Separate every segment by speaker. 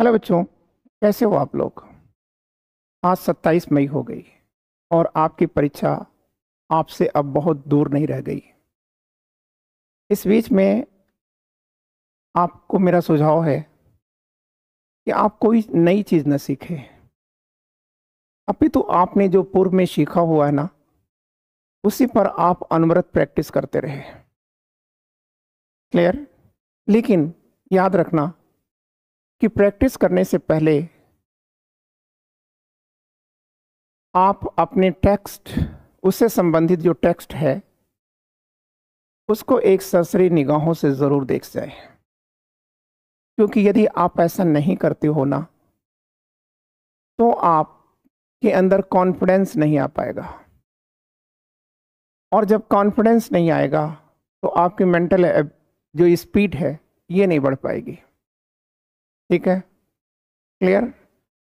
Speaker 1: hello बच्चों कैसे हो आप लोग आज 27 मई हो गई और आपकी परीक्षा आपसे अब बहुत दूर नहीं रह गई
Speaker 2: इस बीच में आपको मेरा सुझाव है
Speaker 1: कि आप कोई नई चीज़ न सीखें अभी तो आपने जो पूर्व में सीखा हुआ है ना उसी पर आप अनवरत प्रैक्टिस करते रहे क्लियर लेकिन याद रखना
Speaker 2: कि प्रैक्टिस करने से पहले
Speaker 1: आप अपने टेक्स्ट उससे संबंधित जो टेक्स्ट है उसको एक सरसरी निगाहों से ज़रूर देख जाए क्योंकि यदि आप ऐसा नहीं करते हो ना तो आप के अंदर कॉन्फिडेंस नहीं आ पाएगा और जब कॉन्फिडेंस नहीं आएगा तो आपकी मेंटल जो स्पीड है ये नहीं बढ़ पाएगी ठीक है क्लियर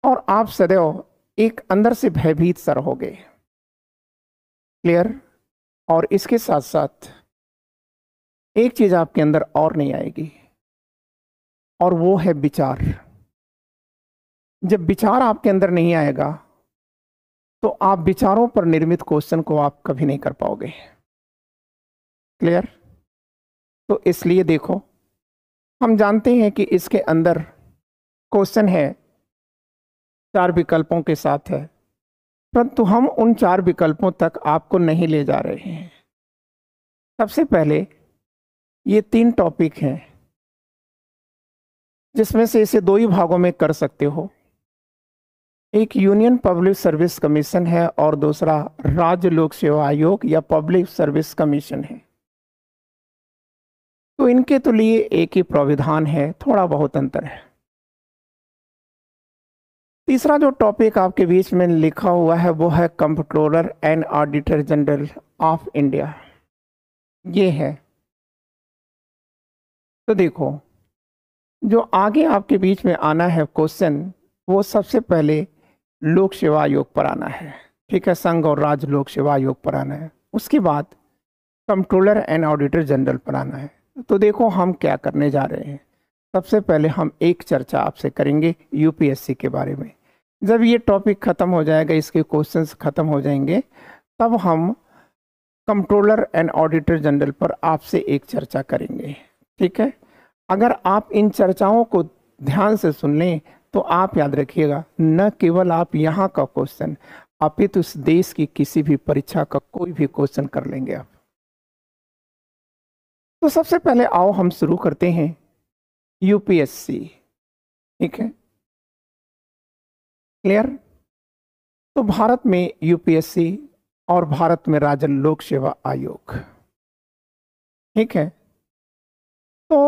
Speaker 1: और आप सदैव एक अंदर से भयभीत
Speaker 2: सर हो गए क्लियर और इसके साथ साथ एक चीज आपके अंदर और नहीं आएगी और वो है विचार जब विचार आपके अंदर नहीं आएगा तो
Speaker 1: आप विचारों पर निर्मित क्वेश्चन को आप कभी नहीं कर पाओगे क्लियर तो इसलिए देखो हम जानते हैं कि इसके अंदर क्वेश्चन है चार विकल्पों के साथ है परंतु हम उन चार विकल्पों तक आपको नहीं ले जा रहे हैं सबसे
Speaker 2: पहले ये तीन टॉपिक हैं जिसमें से
Speaker 1: इसे दो ही भागों में कर सकते हो एक यूनियन पब्लिक सर्विस कमीशन है और दूसरा राज्य लोक सेवा आयोग या पब्लिक सर्विस कमीशन है तो इनके तो लिए एक ही प्राविधान है थोड़ा बहुत अंतर है तीसरा जो टॉपिक आपके बीच में लिखा हुआ है वो है comptroller and auditor general of India ये है तो देखो जो आगे आपके बीच में आना है क्वेश्चन वो सबसे पहले लोक सेवा आयोग पर आना है ठीक है संघ और राज्य लोक सेवा आयोग पर आना है उसके बाद कंट्रोलर एंड ऑडिटर जनरल पर आना है तो देखो हम क्या करने जा रहे हैं सबसे पहले हम एक चर्चा आपसे करेंगे यूपीएससी के बारे में जब ये टॉपिक ख़त्म हो जाएगा इसके क्वेश्चंस ख़त्म हो जाएंगे तब हम कंट्रोलर एंड ऑडिटर जनरल पर आपसे एक चर्चा करेंगे ठीक है अगर आप इन चर्चाओं को ध्यान से सुन लें तो आप याद रखिएगा न केवल आप यहाँ का क्वेश्चन अपित तो उस देश की किसी भी परीक्षा का कोई भी क्वेश्चन कर लेंगे आप तो सबसे पहले आओ हम शुरू करते हैं यूपीएससी
Speaker 2: ठीक है क्लियर तो भारत में यूपीएससी और भारत में राजन लोक सेवा आयोग ठीक है तो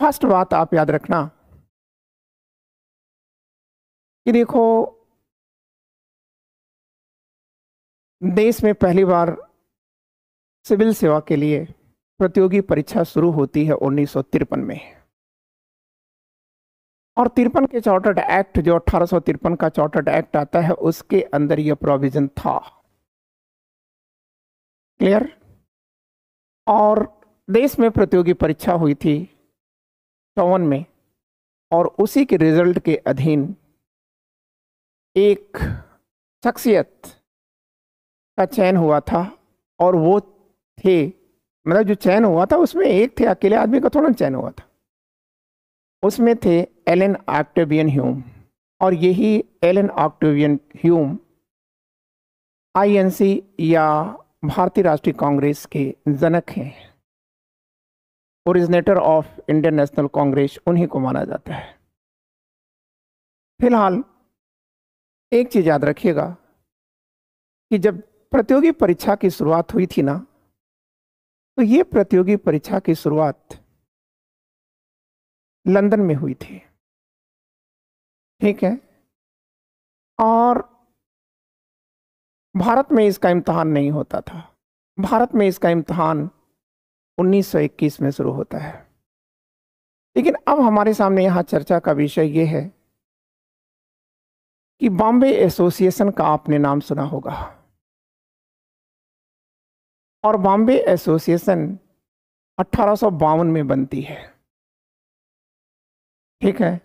Speaker 2: फर्स्ट बात आप याद रखना कि देखो देश में पहली बार सिविल सेवा
Speaker 1: के लिए प्रतियोगी परीक्षा शुरू होती है उन्नीस में और तिरपन के चार्टर्ड एक्ट जो अठारह का चार्टर्ड एक्ट आता है उसके अंदर यह प्रोविजन था क्लियर
Speaker 2: और देश में प्रतियोगी परीक्षा हुई थी चौवन में और उसी के रिजल्ट के अधीन एक
Speaker 1: शख्सियत का चयन हुआ था और वो थे मतलब जो चयन हुआ था उसमें एक थे अकेले आदमी का थोड़ा चयन हुआ था उसमें थे एलन ऑक्टोवियन ह्यूम और यही एलन ऑक्टोवियन ह्यूम आईएनसी या भारतीय राष्ट्रीय कांग्रेस के जनक हैं originator of Indian National Congress उन्हीं को
Speaker 2: माना जाता है फिलहाल एक चीज़ याद रखिएगा कि जब प्रतियोगी परीक्षा की शुरुआत हुई थी ना तो ये प्रतियोगी परीक्षा की शुरुआत लंदन में हुई थी ठीक है और
Speaker 1: भारत में इसका इम्तहान नहीं होता था भारत में इसका इम्तहान 1921 में शुरू होता है लेकिन अब हमारे सामने
Speaker 2: यहाँ चर्चा का विषय ये है कि बॉम्बे एसोसिएशन का आपने नाम सुना होगा और बॉम्बे
Speaker 1: एसोसिएशन अट्ठारह में बनती है ठीक है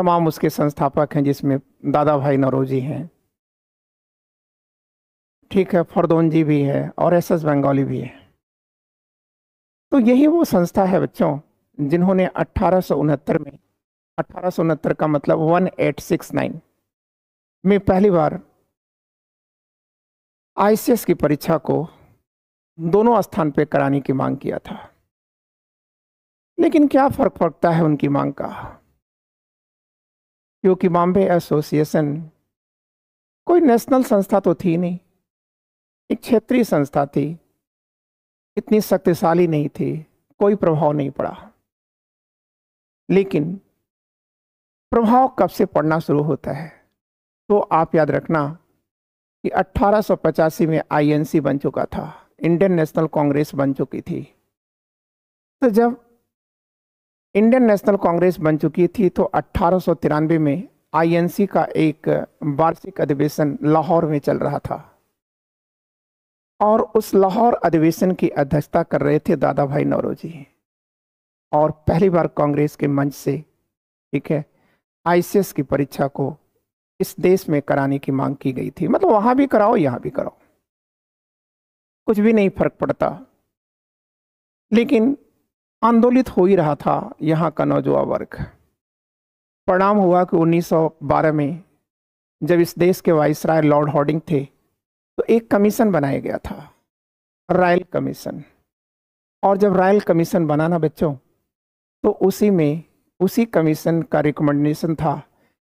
Speaker 1: तमाम उसके संस्थापक हैं जिसमें दादा भाई नरोजी हैं ठीक है फरदोन जी भी है और एस एस बंगाली भी है तो यही वो संस्था है बच्चों जिन्होंने अट्ठारह में अट्ठारह का मतलब 1869 में पहली
Speaker 2: बार आईसीएस की परीक्षा को दोनों स्थान पर कराने की मांग किया था लेकिन क्या फ़र्क पड़ता है उनकी मांग का क्योंकि बॉम्बे एसोसिएशन कोई नेशनल संस्था तो थी नहीं एक क्षेत्रीय संस्था थी
Speaker 1: इतनी शक्तिशाली नहीं थी कोई प्रभाव नहीं पड़ा लेकिन प्रभाव कब से पड़ना शुरू होता है तो आप याद रखना कि अट्ठारह में आईएनसी बन चुका था इंडियन नेशनल कांग्रेस बन चुकी थी तो जब इंडियन नेशनल कांग्रेस बन चुकी थी तो अट्ठारह में आईएनसी का एक वार्षिक अधिवेशन लाहौर में चल रहा था और उस लाहौर अधिवेशन की अध्यक्षता कर रहे थे दादा भाई नौरोजी और पहली बार कांग्रेस के मंच से ठीक है आईसीएस की परीक्षा को इस देश में कराने की मांग की गई थी मतलब वहां भी कराओ यहाँ भी कराओ कुछ भी नहीं फर्क पड़ता लेकिन आंदोलित हो ही रहा था यहाँ का नौजवा वर्ग परिणाम हुआ कि 1912 में जब इस देश के वाइसराय लॉर्ड हॉर्डिंग थे तो एक कमीशन बनाया गया था रॉयल कमीशन और जब रॉयल कमीशन बना ना बच्चों तो उसी में उसी कमीशन का रिकमेंडेशन था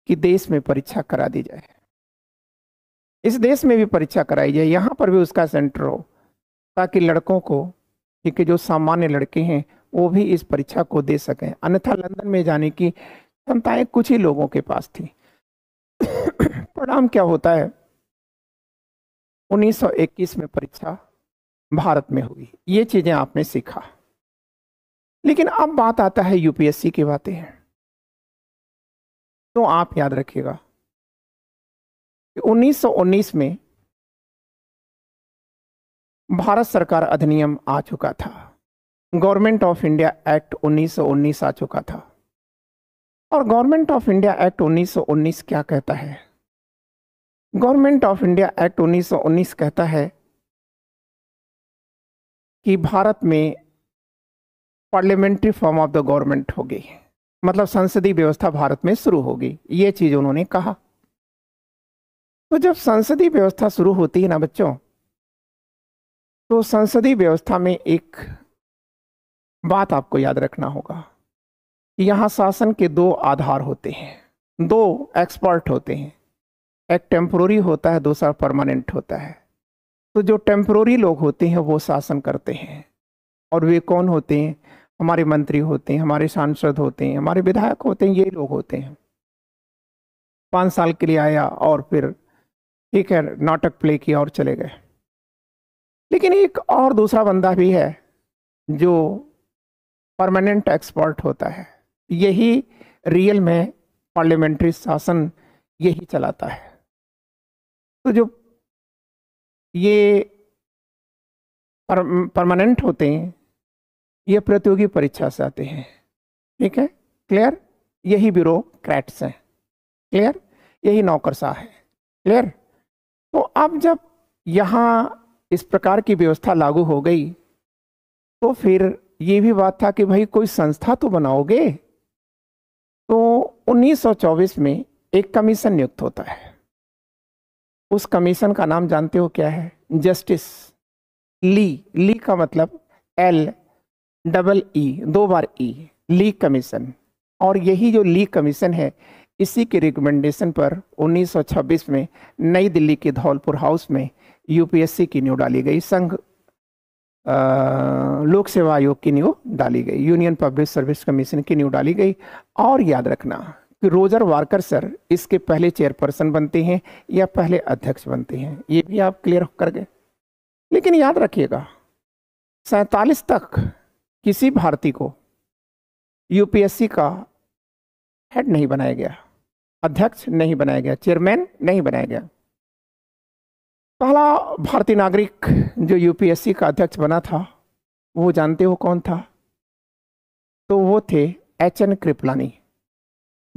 Speaker 1: कि देश में परीक्षा करा दी जाए इस देश में भी परीक्षा कराई जाए यहाँ पर भी उसका सेंटर हो ताकि लड़कों को क्योंकि जो सामान्य लड़के हैं वो भी इस परीक्षा को दे सकें अन्यथा लंदन में जाने की क्षमताएँ कुछ ही लोगों के पास थी परिणाम क्या होता है 1921 में परीक्षा भारत में हुई ये चीज़ें आपने सीखा लेकिन अब बात आता है यूपीएससी की बातें हैं
Speaker 2: तो आप याद रखिएगा
Speaker 1: 1919 में भारत सरकार अधिनियम आ चुका था गवर्नमेंट ऑफ इंडिया एक्ट 1919 आ चुका था और गवर्नमेंट ऑफ इंडिया एक्ट 1919 क्या कहता है गवर्नमेंट ऑफ इंडिया एक्ट 1919 कहता है कि भारत में parliamentary form of the government होगी मतलब संसदीय व्यवस्था भारत में शुरू होगी ये चीज़ उन्होंने कहा तो जब संसदीय व्यवस्था शुरू होती है ना बच्चों तो संसदीय व्यवस्था में एक बात आपको याद रखना होगा यहाँ शासन के दो आधार होते हैं दो एक्सपर्ट होते हैं एक टेम्प्रोरी होता है दूसरा परमानेंट होता है तो जो टेम्प्रोरी लोग होते हैं वो शासन करते हैं और वे कौन होते हैं हमारे मंत्री होते हैं हमारे सांसद होते हैं हमारे विधायक होते हैं ये लोग होते हैं पाँच साल के लिए आया और फिर ठीक है नाटक प्ले किया और चले गए लेकिन एक और दूसरा बंदा भी है जो परमानेंट एक्सपर्ट होता है यही रियल में पार्लियामेंट्री शासन यही चलाता है
Speaker 2: तो जो ये पर,
Speaker 1: परमानेंट होते हैं ये प्रतियोगी परीक्षा से आते हैं ठीक है क्लियर यही ब्यूरो क्रैट्स हैं क्लियर यही नौकरशाह है क्लियर तो अब जब यहाँ इस प्रकार की व्यवस्था लागू हो गई तो फिर ये भी बात था कि भाई कोई संस्था तो बनाओगे तो 1924 में एक कमीशन नियुक्त होता है उस कमीशन का नाम जानते हो क्या है जस्टिस ली ली का मतलब एल डबल ई दो बार ई ली कमीशन और यही जो ली कमीशन है इसी के रिकमेंडेशन पर 1926 में नई दिल्ली के धौलपुर हाउस में यूपीएससी की न्यू डाली गई संघ लोक सेवा आयोग की नींव डाली गई यूनियन पब्लिक सर्विस कमीशन की नींव डाली गई और याद रखना कि रोजर वार्कर सर इसके पहले चेयरपर्सन बनते हैं या पहले अध्यक्ष बनते हैं ये भी आप क्लियर कर गए लेकिन याद रखिएगा सैतालीस तक किसी भारती को यूपीएससी का हेड नहीं बनाया गया अध्यक्ष नहीं बनाया गया चेयरमैन नहीं बनाया गया पहला भारतीय नागरिक जो यूपीएससी का अध्यक्ष बना था वो जानते हो कौन था तो वो थे H N Kripalani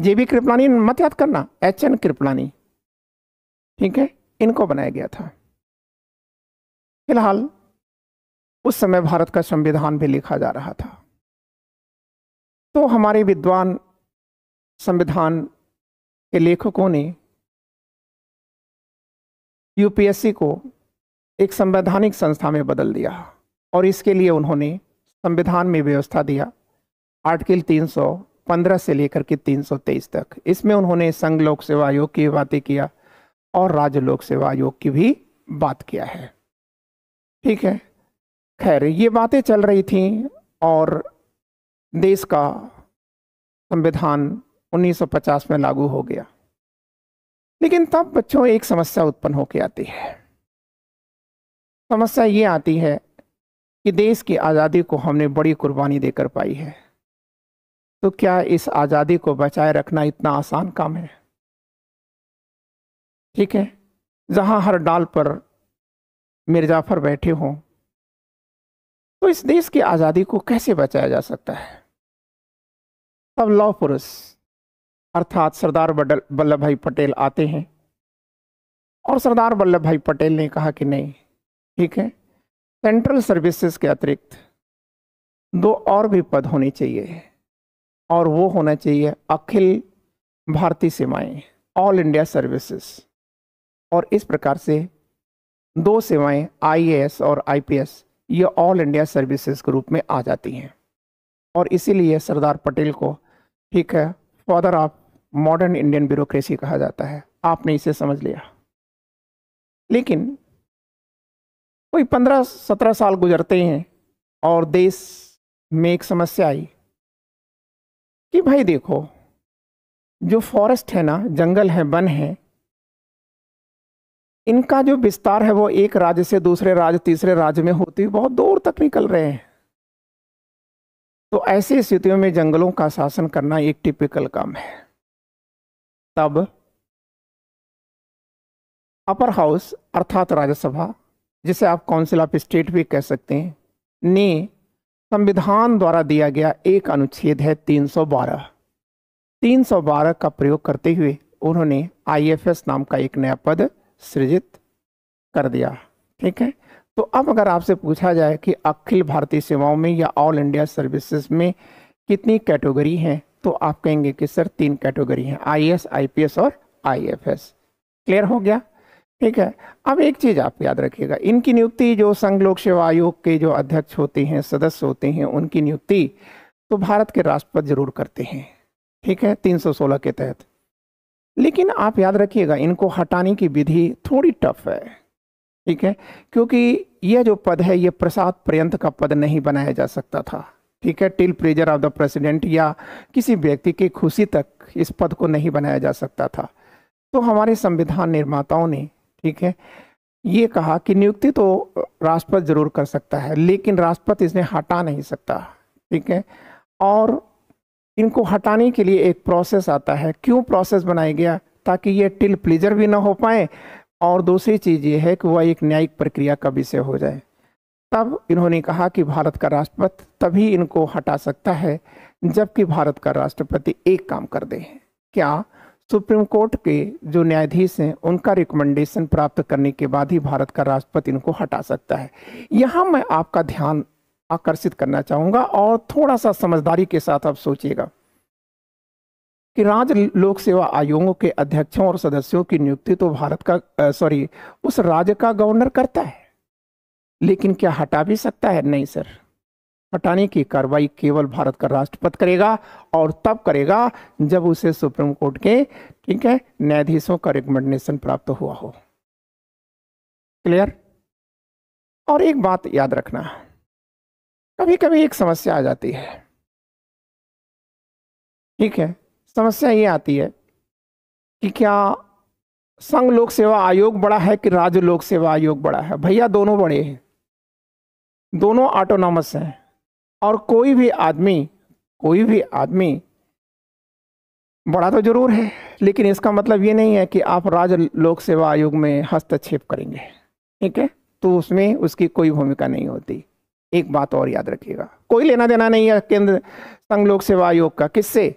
Speaker 1: J B Kripalani मत याद करना एच एन कृपलानी ठीक
Speaker 2: है इनको बनाया गया था फिलहाल उस समय भारत का संविधान भी लिखा जा रहा था तो हमारे विद्वान संविधान के लेखकों ने
Speaker 1: यूपीएससी को एक संवैधानिक संस्था में बदल दिया और इसके लिए उन्होंने संविधान में व्यवस्था दिया आर्टिकल 315 से लेकर के 323 तक इसमें उन्होंने संघ लोक सेवा आयोग की बातें किया और राज्य लोक सेवा आयोग की भी बात किया है ठीक है खैर ये बातें चल रही थी और देश का संविधान 1950 में लागू हो गया लेकिन तब बच्चों एक समस्या उत्पन्न होकर आती है समस्या ये आती है कि देश की आज़ादी को हमने बड़ी कुर्बानी देकर पाई है तो क्या इस आज़ादी को बचाए रखना इतना आसान काम है ठीक है
Speaker 2: जहां हर डाल पर मिर्जाफर बैठे हों तो इस देश की आज़ादी को कैसे बचाया जा सकता है तब लौ पुरुष
Speaker 1: अर्थात सरदार वल्लभ भाई पटेल आते हैं और सरदार वल्लभ भाई पटेल ने कहा कि नहीं ठीक है सेंट्रल सर्विसेज के अतिरिक्त दो और भी पद होने चाहिए और वो होना चाहिए अखिल भारतीय सेवाएं ऑल इंडिया सर्विसेज और इस प्रकार से दो सेवाएं आईएएस और आईपीएस ये ऑल इंडिया सर्विसेज के रूप में आ जाती हैं और इसीलिए सरदार पटेल को ठीक है father of modern Indian bureaucracy कहा जाता है आपने इसे समझ लिया लेकिन कोई पंद्रह सत्रह साल गुजरते हैं
Speaker 2: और देश में एक समस्या आई कि भाई देखो
Speaker 1: जो फॉरेस्ट है ना जंगल है वन है इनका जो विस्तार है वो एक राज्य से दूसरे राज्य तीसरे राज्य में होती हुई बहुत दूर तक निकल रहे हैं तो ऐसी स्थितियों में जंगलों का शासन करना एक
Speaker 2: टिपिकल काम है तब
Speaker 1: अपर हाउस अर्थात राज्यसभा जिसे आप काउंसिल ऑफ स्टेट भी कह सकते हैं ने संविधान द्वारा दिया गया एक अनुच्छेद है 312 312 का प्रयोग करते हुए उन्होंने आईएफएस नाम का एक नया पद सृजित कर दिया ठीक है तो अब अगर आपसे पूछा जाए कि अखिल भारतीय सेवाओं में या ऑल इंडिया सर्विसेज में कितनी कैटेगरी हैं तो आप कहेंगे कि सर तीन कैटेगरी हैं आईएएस, आईपीएस और आईएफएस क्लियर हो गया ठीक है अब एक चीज़ आप याद रखिएगा इनकी नियुक्ति जो संघ लोक सेवा आयोग के जो अध्यक्ष होते हैं सदस्य होते हैं उनकी नियुक्ति तो भारत के राष्ट्रपति जरूर करते हैं ठीक है 316 के तहत लेकिन आप याद रखिएगा इनको हटाने की विधि थोड़ी टफ है ठीक है क्योंकि यह जो पद है यह प्रसाद पर्यंत का पद नहीं बनाया जा सकता था ठीक है till pleasure of the president या किसी व्यक्ति की खुशी तक इस पद को नहीं बनाया जा सकता था तो हमारे संविधान निर्माताओं ने ठीक है ये कहा कि नियुक्ति तो राष्ट्रपति जरूर कर सकता है लेकिन राष्ट्रपति इसने हटा नहीं सकता ठीक है और इनको हटाने के लिए एक प्रोसेस आता है क्यों प्रोसेस बनाया गया ताकि ये टिल प्लेजर भी ना हो पाए और दूसरी चीज़ ये है कि वह एक न्यायिक प्रक्रिया का विषय हो जाए तब इन्होंने कहा कि भारत का राष्ट्रपति तभी इनको हटा सकता है जबकि भारत का राष्ट्रपति एक काम कर दे क्या सुप्रीम कोर्ट के जो न्यायाधीश हैं उनका रिकमेंडेशन प्राप्त करने के बाद ही भारत का राष्ट्रपति इनको हटा सकता है यहाँ मैं आपका ध्यान आकर्षित करना चाहूँगा और थोड़ा सा समझदारी के साथ आप सोचिएगा कि राज्य लोक सेवा आयोग के अध्यक्षों और सदस्यों की नियुक्ति तो भारत का सॉरी उस राज्य का गवर्नर करता है लेकिन क्या हटा भी सकता है नहीं सर हटाने की कार्रवाई केवल भारत का राष्ट्रपति करेगा और तब करेगा जब उसे सुप्रीम कोर्ट के ठीक है न्यायाधीशों का रिकमेंडेशन प्राप्त हुआ हो क्लियर और एक बात याद रखना
Speaker 2: कभी कभी एक समस्या आ जाती है ठीक है
Speaker 1: समस्या ये आती है कि क्या संघ लोक सेवा आयोग बड़ा है कि राज्य लोक सेवा आयोग बड़ा है भैया दोनों बड़े हैं दोनों ऑटोनॉमस हैं और कोई भी आदमी कोई भी आदमी बड़ा तो ज़रूर है लेकिन इसका मतलब ये नहीं है कि आप राज्य लोक सेवा आयोग में हस्तक्षेप करेंगे ठीक है तो उसमें उसकी कोई भूमिका नहीं होती एक बात और याद रखिएगा कोई लेना देना नहीं है केंद्र संघ लोक सेवा आयोग का किससे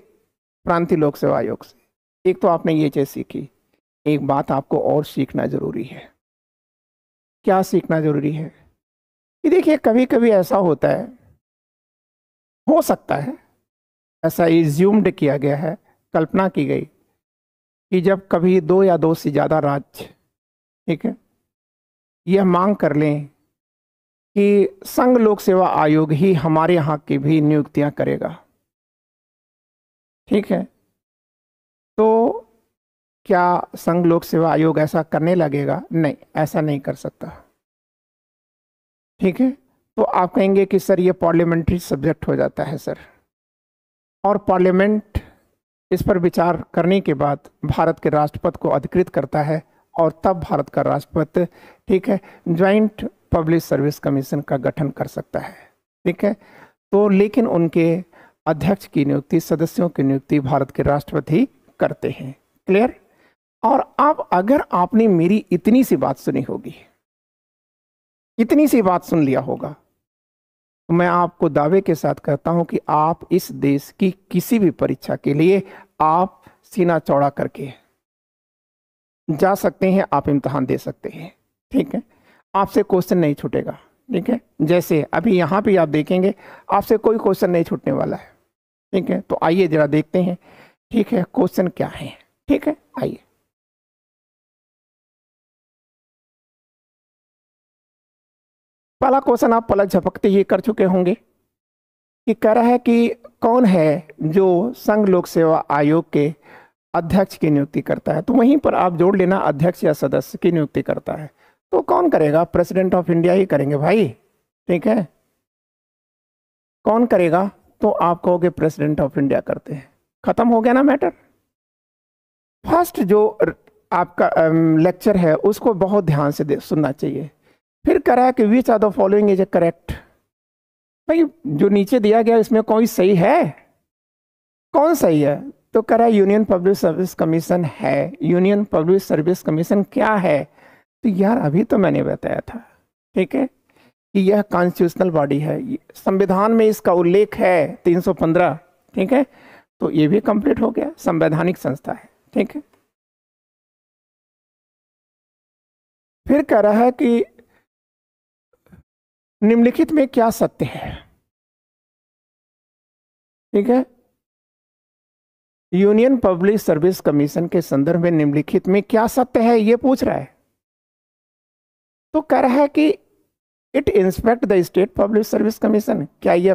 Speaker 1: प्रांतीय लोक सेवा आयोग से एक तो आपने ये चीज़ सीखी एक बात आपको और सीखना ज़रूरी है क्या सीखना ज़रूरी है कि देखिए कभी कभी ऐसा होता है हो सकता है ऐसा इज्यूम्ड किया गया है कल्पना की गई कि जब कभी दो या दो से ज़्यादा राज्य ठीक है यह मांग कर लें कि संघ लोक सेवा आयोग ही हमारे यहाँ की भी नियुक्तियाँ करेगा ठीक है तो क्या संघ लोक सेवा आयोग ऐसा करने लगेगा नहीं ऐसा नहीं कर सकता ठीक है तो आप कहेंगे कि सर ये पार्लियामेंट्री सब्जेक्ट हो जाता है सर और पार्लियामेंट इस पर विचार करने के बाद भारत के राष्ट्रपति को अधिकृत करता है और तब भारत का राष्ट्रपति ठीक है ज्वाइंट पब्लिक सर्विस कमीशन का गठन कर सकता है ठीक है तो लेकिन उनके अध्यक्ष की नियुक्ति सदस्यों की नियुक्ति भारत के राष्ट्रपति करते हैं क्लियर और अब अगर आपने मेरी इतनी सी बात सुनी होगी इतनी सी बात सुन लिया होगा तो मैं आपको दावे के साथ कहता हूं कि आप इस देश की किसी भी परीक्षा के लिए आप सीना चौड़ा करके जा सकते हैं आप इम्तहान दे सकते हैं ठीक है आपसे क्वेश्चन नहीं छूटेगा ठीक है जैसे अभी यहां पर आप देखेंगे आपसे कोई क्वेश्चन नहीं छूटने वाला है ठीक है तो आइए जरा देखते हैं ठीक है क्वेश्चन क्या है ठीक है आइए
Speaker 2: पहला क्वेश्चन आप पलक झपकते ही कर
Speaker 1: चुके होंगे कि कह रहा है कि कौन है जो संघ लोक सेवा आयोग के अध्यक्ष की नियुक्ति करता है तो वहीं पर आप जोड़ लेना अध्यक्ष या सदस्य की नियुक्ति करता है तो कौन करेगा प्रेसिडेंट ऑफ इंडिया ही करेंगे भाई ठीक है कौन करेगा तो आप कहोगे प्रेसिडेंट ऑफ इंडिया करते हैं खत्म हो गया ना मैटर फर्स्ट जो आपका लेक्चर है उसको बहुत ध्यान से सुनना चाहिए फिर कह रहा है कि which are the following is a correct भाई जो नीचे दिया गया इसमें कोई सही है कौन सही है तो कह रहा है यूनियन पब्लिक सर्विस कमीशन है यूनियन पब्लिक सर्विस कमीशन क्या है तो यार अभी तो मैंने बताया था ठीक है कि यह कॉन्स्टिट्यूशनल बॉडी है संविधान में इसका उल्लेख है 315 ठीक है तो ये भी कंप्लीट हो गया संवैधानिक संस्था है ठीक है
Speaker 2: फिर कह रहा है कि निम्नलिखित में क्या सत्य है ठीक है
Speaker 1: यूनियन पब्लिक सर्विस कमीशन के संदर्भ में निम्नलिखित में क्या सत्य है यह पूछ रहा है तो कह रहा है कि it inspect the state public service commission क्या यह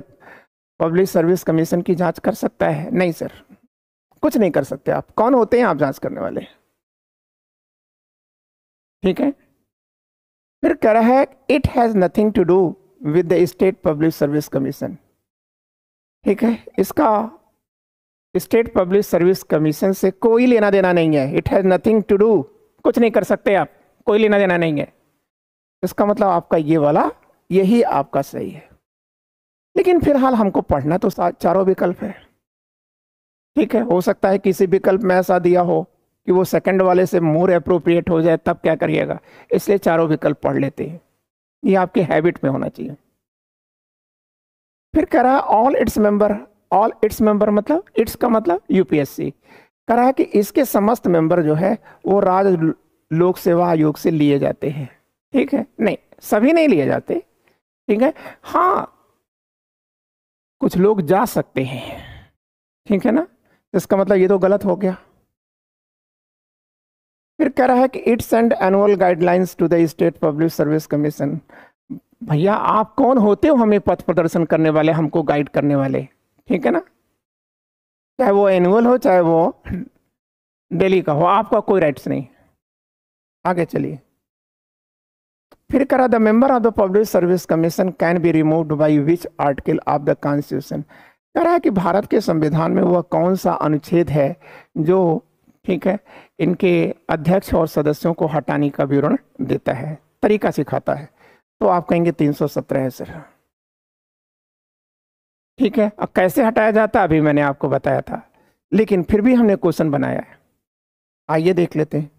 Speaker 1: पब्लिक सर्विस कमीशन की जांच कर सकता है नहीं सर
Speaker 2: कुछ नहीं कर सकते आप कौन होते हैं आप जांच करने वाले
Speaker 1: ठीक है फिर कह रहा है it has nothing to do with the state public service commission ठीक है इसका स्टेट पब्लिक सर्विस कमीशन से कोई लेना देना नहीं है it has nothing to do कुछ नहीं कर सकते आप कोई लेना देना नहीं है इसका मतलब आपका ये वाला यही आपका सही है लेकिन फिलहाल हमको पढ़ना तो चारों विकल्प है ठीक है हो सकता है किसी विकल्प में ऐसा दिया हो कि वो सेकंड वाले से मोर अप्रोप्रिएट हो जाए तब क्या करिएगा इसलिए चारों विकल्प पढ़ लेते हैं ये आपके हैबिट में होना चाहिए फिर कह रहा all its member all its member मतलब इट्स का मतलब यूपीएससी करा रहा है कि इसके समस्त मेंबर जो है वो राज लोक सेवा आयोग से लिए जाते हैं ठीक है नहीं सभी नहीं लिए जाते ठीक है हाँ कुछ लोग जा सकते हैं ठीक है ना इसका मतलब ये तो गलत हो गया फिर कह रहा है कि its and annual guidelines to the state public service commission भैया आप कौन होते हो हमें पथ प्रदर्शन करने वाले हमको गाइड करने वाले ठीक है ना चाहे वो एनुअल हो चाहे वो डेली का हो आपका कोई राइट्स नहीं आगे चलिए फिर कह रहा the member of the public service commission can be removed by which article of the constitution कह रहा है कि भारत के संविधान में वह कौन सा अनुच्छेद है जो ठीक है इनके अध्यक्ष और सदस्यों को हटाने का विवरण देता है तरीका सिखाता है तो आप कहेंगे 317 है सर ठीक है अब कैसे हटाया जाता अभी मैंने आपको बताया था लेकिन फिर भी हमने क्वेश्चन बनाया है आइए देख लेते हैं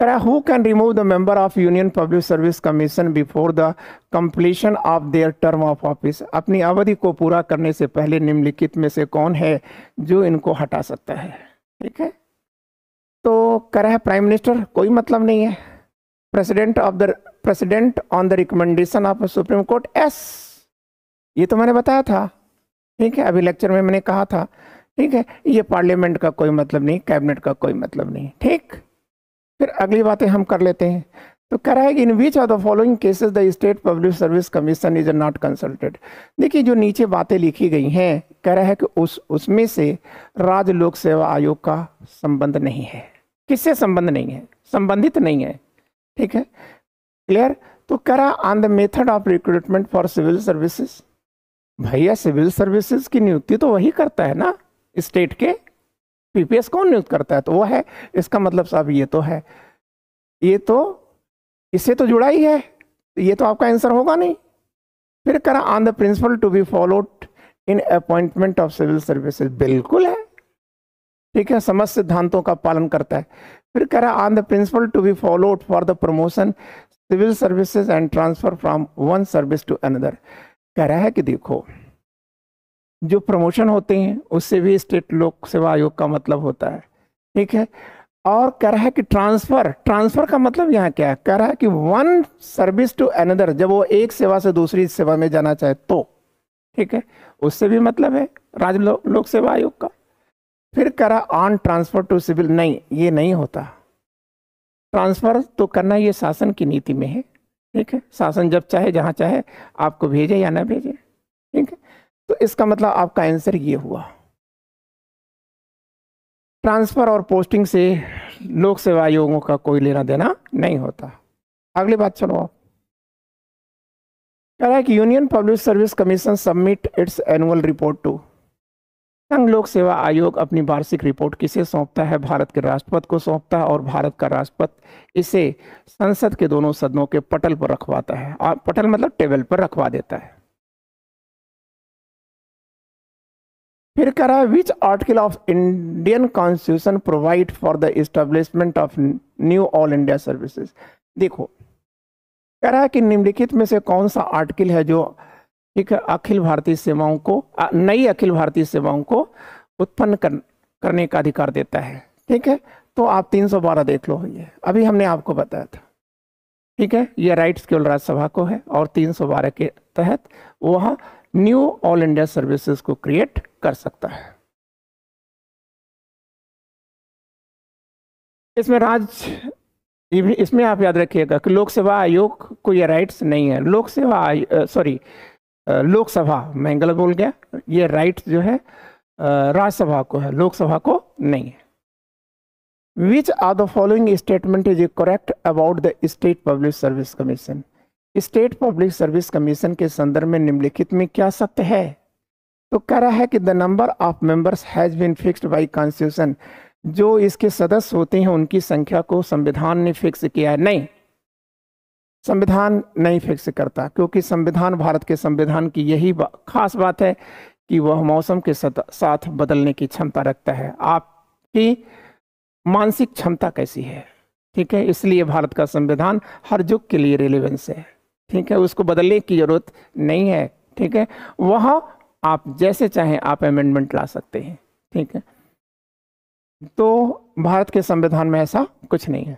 Speaker 1: that uh, who can remove the member of Union Public Service Commission before the completion of their term of office अपनी अवधि को पूरा करने से पहले निम्नलिखित में से कौन है जो इनको हटा सकता है ठीक है तो कर है प्राइम मिनिस्टर कोई मतलब नहीं है president of the president on the recommendation of supreme court as ये तो मैंने बताया था ठीक है अभी लेक्चर में मैंने कहा था ठीक है ये पार्लियामेंट का कोई मतलब नहीं कैबिनेट का कोई मतलब नहीं ठीक फिर अगली बातें हम कर लेते हैं तो कह रहा है कि in which are the following cases the state public service commission is not consulted देखिए जो नीचे बातें लिखी गई हैं कह रहा है कि उस उसमें से राज्य लोक सेवा आयोग का संबंध नहीं है किससे संबंध नहीं है संबंधित नहीं है ठीक है क्लियर तो कह रहा on the method of recruitment for civil services भैया सिविल सर्विसेज की नियुक्ति तो वही करता है ना स्टेट के पीपीएस कौन नियुक्त करता है तो वो है इसका मतलब साहब ये तो है ये तो इससे तो जुड़ा ही है ये तो आपका आंसर होगा नहीं फिर करा on the principle to be followed in appointment of civil services बिल्कुल है ठीक है समस्त सिद्धांतों का पालन करता है फिर कह रहा on the principle to be followed for the promotion civil services and transfer from one service to another कह रहा है कि देखो जो प्रमोशन होते हैं उससे भी स्टेट लोक सेवा आयोग का मतलब होता है ठीक है और कह रहा है कि ट्रांसफ़र ट्रांसफ़र का मतलब यहाँ क्या है कह रहा है कि वन सर्विस टू अनदर जब वो एक सेवा से दूसरी सेवा में जाना चाहे तो ठीक है उससे भी मतलब है राज्य लो, लोक सेवा आयोग का फिर कह रहा ऑन ट्रांसफ़र टू सिविल नहीं ये नहीं होता ट्रांसफ़र तो करना ये शासन की नीति में है ठीक है शासन जब चाहे जहाँ चाहे आपको भेजे या ना भेजे ठीक है तो इसका मतलब आपका आंसर ये हुआ ट्रांसफ़र और पोस्टिंग से लोक सेवा आयोगों का कोई लेना देना नहीं होता अगली बात चलो आप कह रहा है कि union public service commission submit its annual report to संघ लोक सेवा आयोग अपनी वार्षिक रिपोर्ट किसे सौंपता है भारत के राष्ट्रपति को सौंपता है और भारत का राष्ट्रपति इसे संसद के दोनों सदनों के पटल पर रखवाता है और पटल मतलब
Speaker 2: टेबल पर रखवा देता है फिर कह
Speaker 1: रहा है which article of Indian constitution provide for the establishment of new all India services देखो कह रहा है कि निम्नलिखित में से कौन सा आर्टिकल है जो ठीक है अखिल भारतीय सेवाओं को नई अखिल भारतीय सेवाओं को उत्पन्न कर, करने का अधिकार देता है ठीक है तो आप 312 देख लो ये अभी हमने आपको बताया था ठीक है ये राइट्स केवल राज्यसभा को है और 312 के तहत वह न्यू ऑल इंडिया सर्विसेज को क्रिएट कर सकता है इसमें राज इसमें आप याद रखिएगा कि लोक सेवा आयोग को ये राइट्स नहीं है लोक सेवा सॉरी लोकसभा मैं गलत बोल गया ये राइट्स जो है राज्यसभा को है लोकसभा को नहीं है are the following statement is a correct about the state public service commission state public service commission के संदर्भ में निम्नलिखित में क्या सत्य है तो कह रहा है कि the number of members has been fixed by constitution जो इसके सदस्य होते हैं उनकी संख्या को संविधान ने फिक्स किया है नहीं संविधान नहीं फिक्स करता क्योंकि संविधान भारत के संविधान की यही बा, खास बात है कि वह मौसम के साथ बदलने की क्षमता रखता है आपकी मानसिक क्षमता कैसी है ठीक है इसलिए भारत का संविधान हर युग के लिए रिलेवेंस है ठीक है उसको बदलने की ज़रूरत नहीं है ठीक है वह आप जैसे चाहें आप अमेंडमेंट ला सकते हैं ठीक है तो भारत के संविधान में ऐसा कुछ नहीं है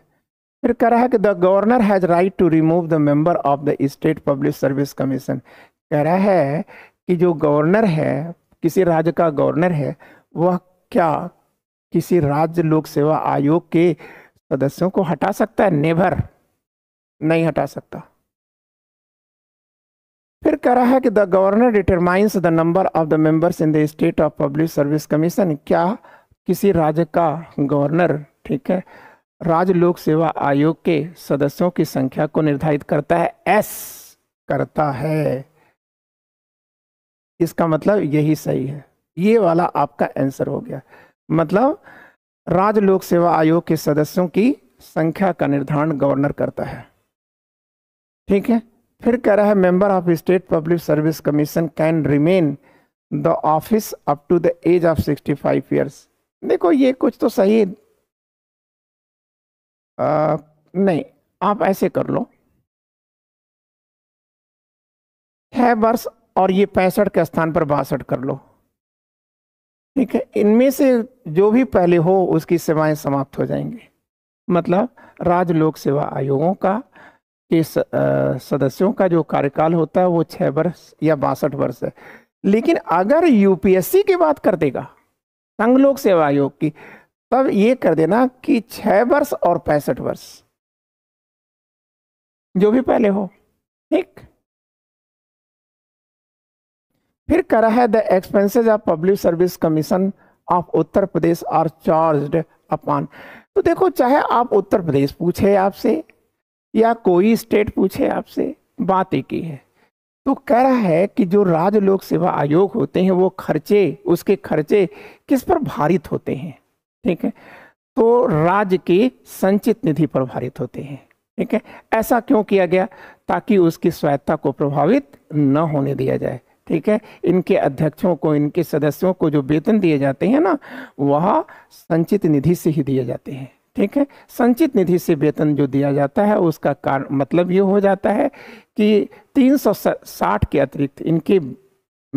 Speaker 1: फिर कह रहा है कि the governor has right to remove the member of the state public service commission कह रहा है कि जो गवर्नर है किसी राज्य का गवर्नर है वह क्या किसी राज्य लोक सेवा आयोग के सदस्यों को हटा सकता है नेभर नहीं हटा सकता फिर कह रहा है कि the governor determines the number of the members in the state of public service commission क्या किसी राज्य का गवर्नर ठीक है राज्य लोक सेवा आयोग के सदस्यों की संख्या को निर्धारित करता है एस करता है इसका मतलब यही सही है ये वाला आपका आंसर हो गया मतलब राज्य लोक सेवा आयोग के सदस्यों की संख्या का निर्धारण गवर्नर करता है ठीक है फिर कह रहा है member of state public service commission can remain the office up to the age of 65 years देखो ये कुछ तो सही
Speaker 2: आ, नहीं आप ऐसे कर लो
Speaker 1: छह वर्ष और ये पैंसठ के स्थान पर बासठ कर लो ठीक है इनमें से जो भी पहले हो उसकी सेवाएं समाप्त हो जाएंगे मतलब राज्य लोक सेवा आयोगों का के सदस्यों का जो कार्यकाल होता है वो छः वर्ष या बासठ वर्ष है लेकिन अगर यूपीएससी की बात कर देगा संघ लोक सेवा आयोग की तब ये कर देना कि छः वर्ष और पैंसठ
Speaker 2: वर्ष जो भी पहले हो ठीक
Speaker 1: फिर करा है the expenses of public service commission of Uttar Pradesh are charge upon तो देखो चाहे आप उत्तर प्रदेश पूछे आपसे या कोई स्टेट पूछे आपसे बात एक ही है तो कह रहा है कि जो राज्य लोक सेवा आयोग होते हैं वो खर्चे उसके खर्चे किस पर भारित होते हैं ठीक है तो राज्य की संचित निधि पर भारित होते हैं ठीक है ऐसा क्यों किया गया ताकि उसकी स्वायत्ता को प्रभावित न होने दिया जाए ठीक है इनके अध्यक्षों को इनके सदस्यों को जो वेतन दिए जाते हैं ना वह संचित निधि से ही दिए जाते हैं ठीक है संचित निधि से वेतन जो दिया जाता है उसका कारण मतलब ये हो जाता है कि 360 के अतिरिक्त इनके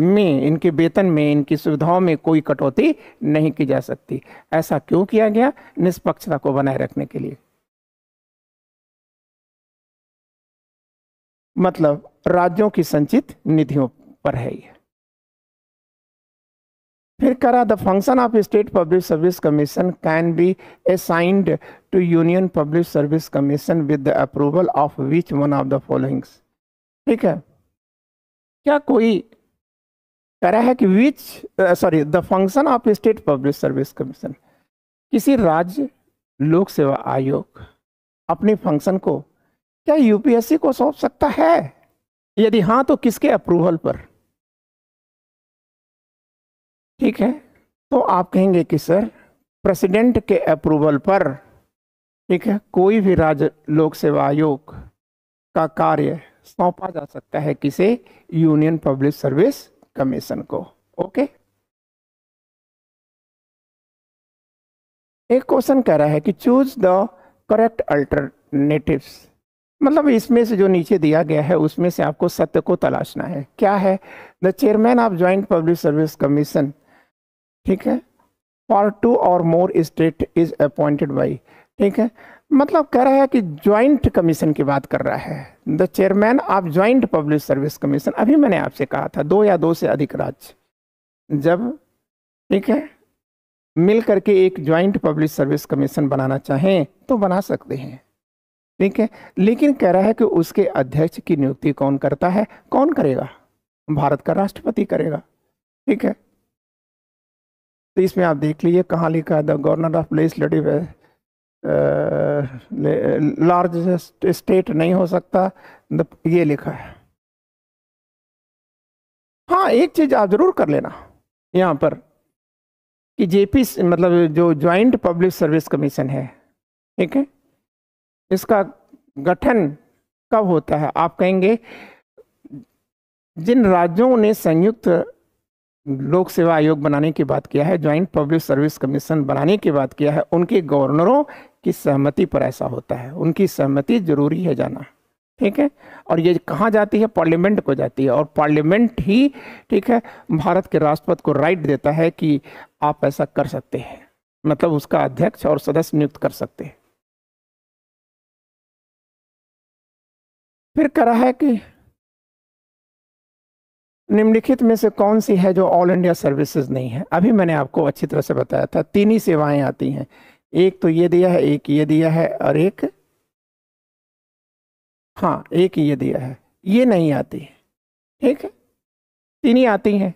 Speaker 1: में इनके वेतन में इनकी सुविधाओं में कोई कटौती नहीं की जा सकती ऐसा क्यों किया गया निष्पक्षता को बनाए रखने के लिए
Speaker 2: मतलब राज्यों की
Speaker 1: संचित निधियों पर है ये फिर करा the function of state public service commission can be assigned to union public service commission with the approval of which one of the followings ठीक है क्या कोई कह रहा है कि which sorry the function of state public service commission किसी राज्य लोक सेवा आयोग अपने फंक्शन को क्या यूपीएससी को सौंप सकता है यदि हाँ
Speaker 2: तो किसके अप्रूवल पर ठीक है
Speaker 1: तो आप कहेंगे कि सर प्रेसिडेंट के अप्रूवल पर ठीक है कोई भी राज्य लोक सेवा आयोग का कार्य सौंपा जा सकता है किसे यूनियन पब्लिक सर्विस कमीशन को ओके एक क्वेश्चन कह रहा है कि चूज द करेक्ट अल्टरनेटिव्स मतलब इसमें से जो नीचे दिया गया है उसमें से आपको सत्य को तलाशना है क्या है the chairman of joint public service commission ठीक है for two or more state is appointed by ठीक है मतलब कह रहा है कि ज्वाइंट कमीशन की बात कर रहा है the chairman of joint public service commission अभी मैंने आपसे कहा था दो या दो से अधिक राज्य जब ठीक है मिल करके एक ज्वाइंट पब्लिक सर्विस कमीशन बनाना चाहें तो बना सकते हैं ठीक है लेकिन कह रहा है कि उसके अध्यक्ष की नियुक्ति कौन करता है कौन करेगा भारत का राष्ट्रपति करेगा ठीक है तो इसमें आप देख लीजिए कहाँ लिखा है the governor of legislative large state नहीं हो सकता ये लिखा है
Speaker 2: हाँ एक चीज़ आप ज़रूर कर लेना यहाँ पर
Speaker 1: कि जेपी मतलब जो ज्वाइंट पब्लिक सर्विस कमीशन है ठीक है इसका गठन कब होता है आप कहेंगे जिन राज्यों ने संयुक्त लोक सेवा आयोग बनाने की बात किया है ज्वाइंट पब्लिक सर्विस कमीशन बनाने की बात किया है उनके गवर्नरों की सहमति पर ऐसा होता है उनकी सहमति जरूरी है जाना ठीक है और ये कहाँ जाती है पार्लियामेंट को जाती है और पार्लियामेंट ही ठीक है भारत के राष्ट्रपति को राइट देता है कि आप ऐसा कर सकते हैं मतलब उसका अध्यक्ष और सदस्य नियुक्त कर सकते हैं
Speaker 2: फिर करा है कि
Speaker 1: निम्नलिखित में से कौन सी है जो ऑल इंडिया सर्विसेज नहीं है अभी मैंने आपको अच्छी तरह से बताया था तीन ही सेवाएं आती हैं एक तो ये दिया है एक ये दिया है और एक हाँ एक ये दिया है ये नहीं आती है
Speaker 2: ठीक है तीन ही आती हैं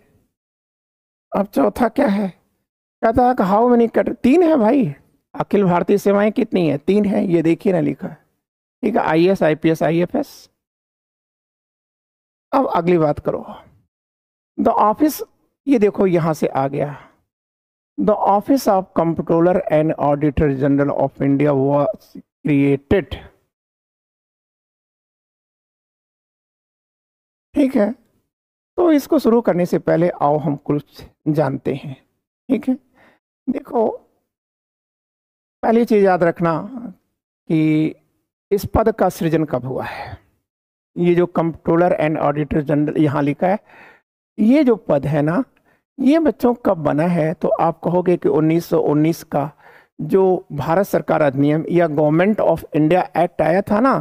Speaker 1: अब चौथा क्या है कहता है हाउ मेनी कट तीन है भाई अखिल भारतीय सेवाएं कितनी है तीन है ये देखिए ना लिखा है ठीक है I S I P S I F S अब अगली बात करो द ऑफिस ये देखो यहां से आ गया the office of comptroller and auditor general of India was
Speaker 2: created
Speaker 1: ठीक है तो इसको शुरू करने से पहले आओ हम कुछ जानते हैं ठीक है देखो पहली चीज़ याद रखना कि इस पद का सृजन कब हुआ है ये जो कंप्ट्रोलर एंड ऑडिटर जनरल यहाँ लिखा है ये जो पद है ना ये बच्चों कब बना है तो आप कहोगे कि 1919 का जो भारत सरकार अधिनियम या गवर्नमेंट ऑफ इंडिया एक्ट आया था ना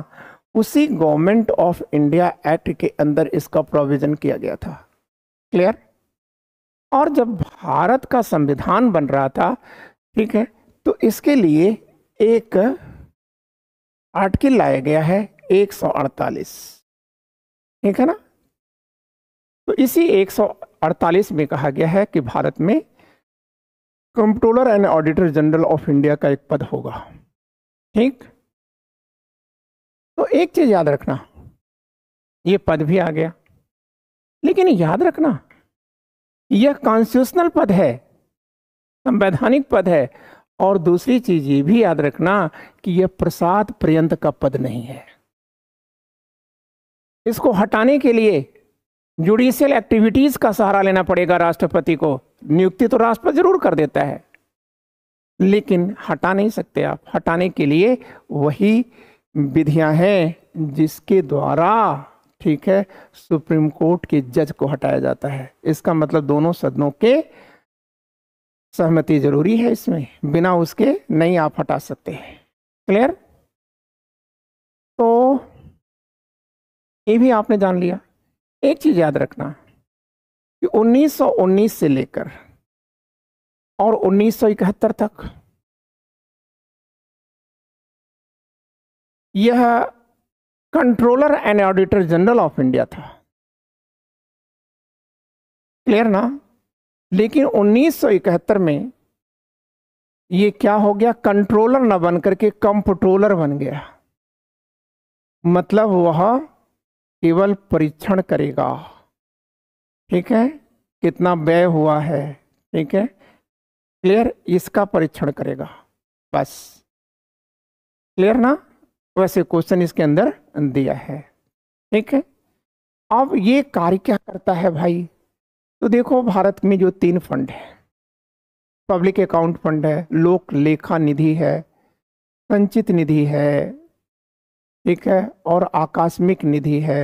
Speaker 1: उसी गवर्नमेंट ऑफ इंडिया एक्ट के अंदर इसका प्रोविज़न किया गया था क्लियर और जब भारत का संविधान बन रहा था ठीक है तो इसके लिए एक आर्टिकल लाया गया है 148 ठीक है ना तो इसी 148 में कहा गया है कि भारत में comptroller and auditor general of India का एक पद होगा ठीक
Speaker 2: तो एक चीज याद रखना ये पद भी आ गया
Speaker 1: लेकिन याद रखना यह कॉन्स्टिट्यूशनल पद है संवैधानिक पद है और दूसरी चीज ये भी याद रखना कि यह प्रसाद पर्यंत का पद नहीं है इसको हटाने के लिए जुडिशियल एक्टिविटीज़ का सहारा लेना पड़ेगा राष्ट्रपति को नियुक्ति तो राष्ट्रपति जरूर कर देता है लेकिन हटा नहीं सकते आप हटाने के लिए वही विधियां हैं जिसके द्वारा ठीक है सुप्रीम कोर्ट के जज को हटाया जाता है इसका मतलब दोनों सदनों के सहमति जरूरी है इसमें बिना उसके नहीं आप हटा सकते हैं क्लियर
Speaker 2: तो ये भी आपने जान लिया एक चीज याद रखना कि 1919 से लेकर और 1971 तक यह controller and auditor general of India था क्लियर ना लेकिन 1971
Speaker 1: में ये क्या हो गया कंट्रोलर ना बनकर के कंप्रोलर बन गया मतलब वह केवल परीक्षण करेगा ठीक है कितना व्यय हुआ है ठीक है
Speaker 2: क्लियर इसका परीक्षण करेगा बस क्लियर ना
Speaker 1: वैसे क्वेश्चन इसके अंदर दिया है ठीक है अब ये कार्य क्या करता है भाई तो देखो भारत में जो तीन फंड है पब्लिक अकाउंट फंड है लोक लेखा निधि है संचित निधि है ठीक है और आकस्मिक निधि है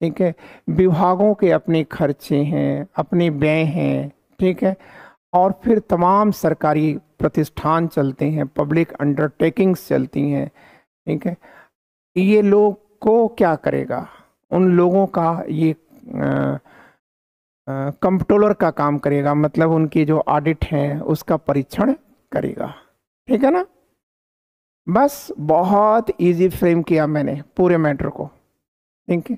Speaker 1: ठीक है विभागों के अपने खर्चे हैं अपने व्यय हैं ठीक है और फिर तमाम सरकारी प्रतिष्ठान चलते हैं पब्लिक अंडरटेकिंग्स चलती हैं ठीक है ये लोग को क्या करेगा उन लोगों का ये कंप्टोलर का काम करेगा मतलब उनकी जो ऑडिट है उसका परीक्षण करेगा ठीक है ना बस बहुत इजी फ्रेम किया मैंने पूरे मैटर को ठीक है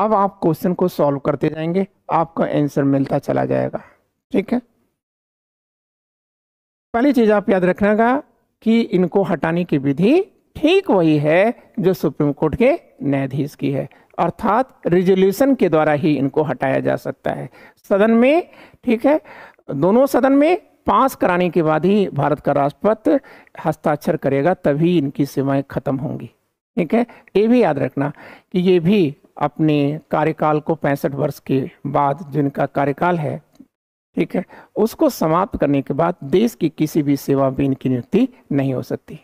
Speaker 1: अब आप क्वेश्चन को सॉल्व करते जाएंगे आपका आंसर मिलता चला जाएगा ठीक है पहली चीज आप याद रखना कि इनको हटाने की विधि ठीक वही है जो सुप्रीम कोर्ट के न्यायाधीश की है अर्थात रिजोल्यूशन के द्वारा ही इनको हटाया जा सकता है सदन में ठीक है दोनों सदन में पास कराने के बाद ही भारत का राष्ट्रपति हस्ताक्षर करेगा तभी इनकी सेवाएं खत्म होंगी ठीक है ये भी याद रखना कि ये भी अपने कार्यकाल को पैंसठ वर्ष के बाद जिनका कार्यकाल है ठीक है उसको समाप्त करने के बाद देश की किसी भी सेवा में इनकी नियुक्ति नहीं हो सकती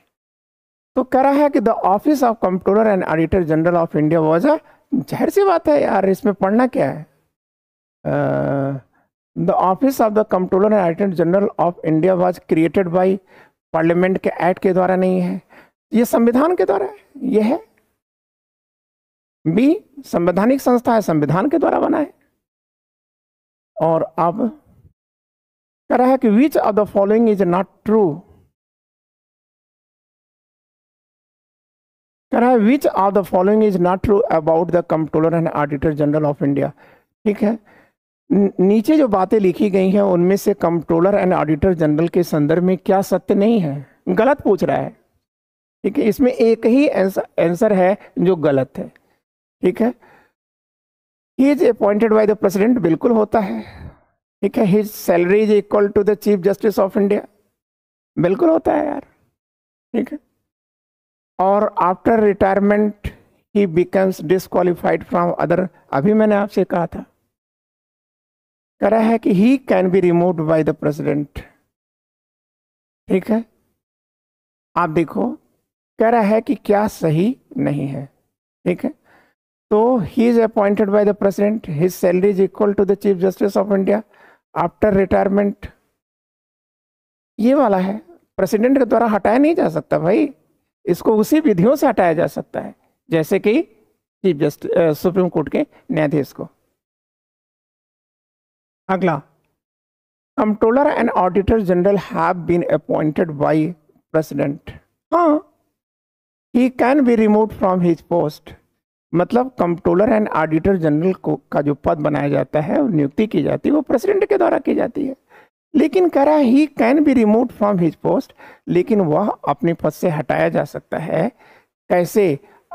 Speaker 1: तो कह रहा है कि the office of computer and auditor general of India was a जहर सी बात है यार इसमें पढ़ना क्या है आ, The office of the Comptroller and Accountant General of India was created by parliament के एक्ट के द्वारा नहीं है ये संविधान के द्वारा है ये है बी संवैधानिक संस्था है संविधान के द्वारा
Speaker 2: बना है और अब कह रहा है कि which of the following is not true
Speaker 1: कह रहा है which of the following is not true about the controller and auditor general of India ठीक है नीचे जो बातें लिखी गई हैं उनमें से कंट्रोलर एंड ऑडिटर जनरल के संदर्भ में क्या सत्य नहीं है गलत पूछ रहा है ठीक है इसमें एक ही आंसर है जो गलत है ठीक है he is appointed by the president बिल्कुल होता है ठीक है his salary is equal to the chief justice of India बिल्कुल होता है यार ठीक है और after retirement he becomes disqualified from other अभी मैंने आपसे कहा था कह रहा है कि he can be remove by the president
Speaker 2: ठीक है आप देखो कह रहा है कि क्या
Speaker 1: सही नहीं है ठीक है तो he is appointed by the president his salary is equal to the chief justice of India after retirement ये वाला है प्रेसिडेंट के द्वारा हटाया नहीं जा सकता भाई इसको उसी विधियों से हटाया जा सकता है जैसे कि चीफ जस्टिस सुप्रीम कोर्ट के न्यायाधीश को
Speaker 2: अगला controller and auditor general
Speaker 1: have been appointed by president हाँ he can be remove from his post मतलब कंट्रोलर एंड ऑडिटर जनरल को का जो पद बनाया जाता है नियुक्ति की जाती है वो प्रेसिडेंट के द्वारा की जाती है लेकिन कह रहा है he can be remove from his post लेकिन वह अपने पद से हटाया जा सकता है कैसे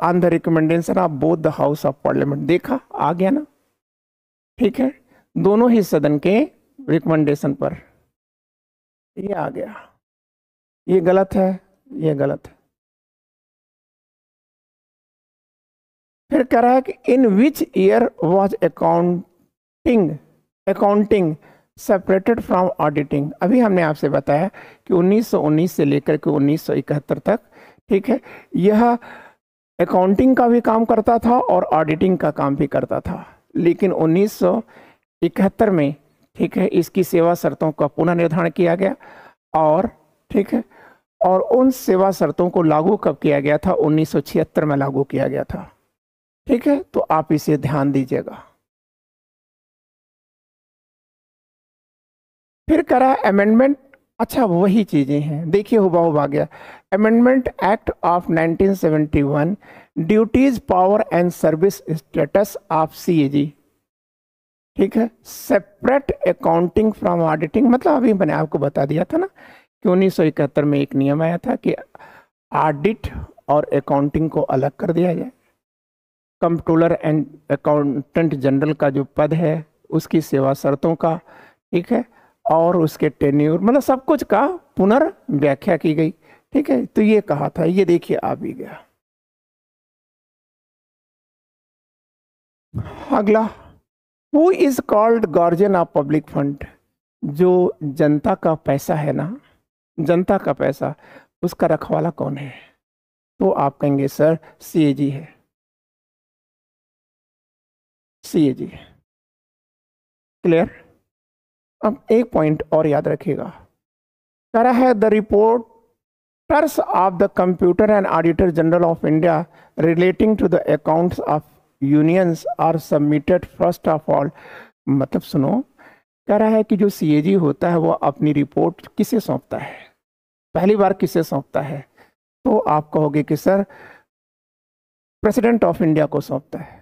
Speaker 1: on the recommendation of both the house of parliament देखा आ गया ना ठीक है दोनों ही सदन के रिकमेंडेशन पर
Speaker 2: ये आ गया ये गलत है ये गलत है
Speaker 1: फिर कह रहा है कि in which year was accounting accounting separated from auditing अभी हमने आपसे बताया कि 1919 से लेकर के 1971 तक ठीक है यह अकाउंटिंग का भी काम करता था और ऑडिटिंग का काम भी करता था लेकिन इकहत्तर में ठीक है इसकी सेवा शर्तों का पुनः निर्धारण किया गया और ठीक है और उन सेवा शर्तों को लागू कब किया गया था उन्नीस में लागू किया गया था ठीक है तो आप इसे ध्यान दीजिएगा
Speaker 2: फिर करा अमेंडमेंट
Speaker 1: अच्छा वही चीज़ें हैं देखिए हुआ आ गया amendment act of 1971 duties power and service status of CAG ठीक है सेपरेट अकाउंटिंग फ्रॉम ऑडिटिंग मतलब अभी मैंने आपको बता दिया था ना कि उन्नीस में एक नियम आया था कि ऑडिट और अकाउंटिंग को अलग कर दिया जाए कंप्टोलर एंड अकाउंटेंट जनरल का जो पद है उसकी सेवा शर्तों का ठीक है और उसके टेन्यूर मतलब सब कुछ का पुनर्व्याख्या की गई ठीक है तो ये कहा था ये देखिए आ भी गया अगला who is called guardian of public fund जो जनता का पैसा है ना जनता का पैसा उसका रखवाला कौन है तो आप कहेंगे
Speaker 2: सर सी है सी जी क्लियर अब एक पॉइंट और याद रखिएगा
Speaker 1: करा है the reporters of the computer and auditor general of India relating to the accounts of unions are submitted first of all मतलब सुनो कह रहा है कि जो सी होता है वो अपनी रिपोर्ट किसे सौंपता है पहली बार किसे सौंपता है तो आप कहोगे कि सर
Speaker 2: प्रेसिडेंट ऑफ इंडिया को सौंपता है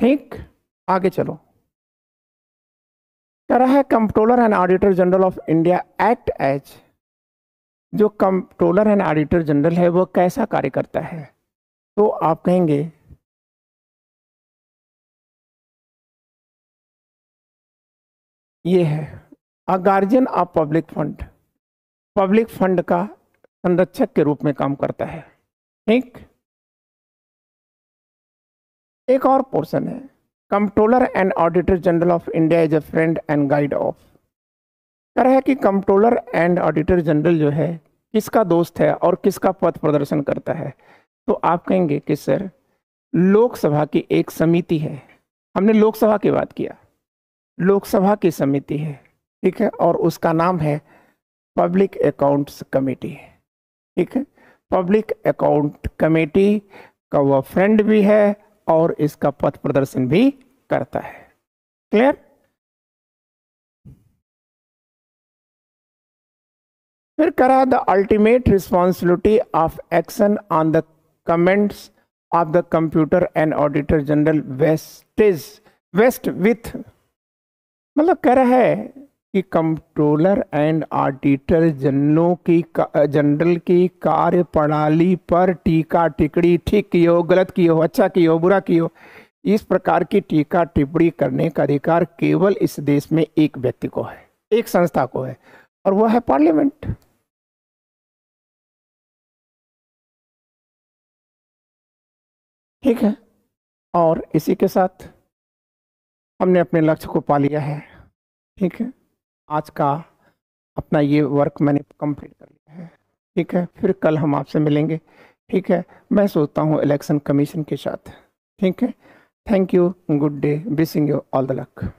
Speaker 1: ठीक आगे चलो कह रहा है comptroller and auditor general of India act as जो कंप्ट्रोलर एंड ऑडिटर जनरल है
Speaker 2: वो कैसा कार्य करता है तो आप कहेंगे ये है a guardian of public fund public fund का संरक्षक के रूप में काम करता है ठीक एक और पोर्शन है
Speaker 1: controller and auditor general of India is a friend and guide of कह है कि कंट्रोलर एंड ऑडिटर जनरल जो है किसका दोस्त है और किसका पथ प्रदर्शन करता है तो आप कहेंगे कि सर लोकसभा की एक समिति है हमने लोकसभा की बात किया लोकसभा की समिति है ठीक है और उसका नाम है पब्लिक अकाउंट्स कमेटी ठीक है पब्लिक अकाउंट कमेटी का वह फ्रेंड भी है और इसका पथ प्रदर्शन भी करता है क्लियर फिर करा the ultimate responsibility of action on the comments of the computer and auditor general wastage waste with मतलब कह रहा है कि कंट्रोलर एंड ऑडिटर जनों की जनरल की कार्य प्रणाली पर टीका टिकड़ी ठीक की हो गलत की हो अच्छा की हो बुरा की हो इस प्रकार की टीका टिप्पणी करने का अधिकार केवल इस देश में एक व्यक्ति को है एक संस्था को है और वह है पार्लियामेंट
Speaker 2: ठीक है और इसी के साथ
Speaker 1: हमने अपने लक्ष्य को पा लिया है ठीक है आज का अपना ये वर्क मैंने कंप्लीट कर लिया है ठीक है फिर कल हम आपसे मिलेंगे ठीक है मैं सोचता हूँ इलेक्शन कमीशन के साथ ठीक है thank you good day wishing you all the luck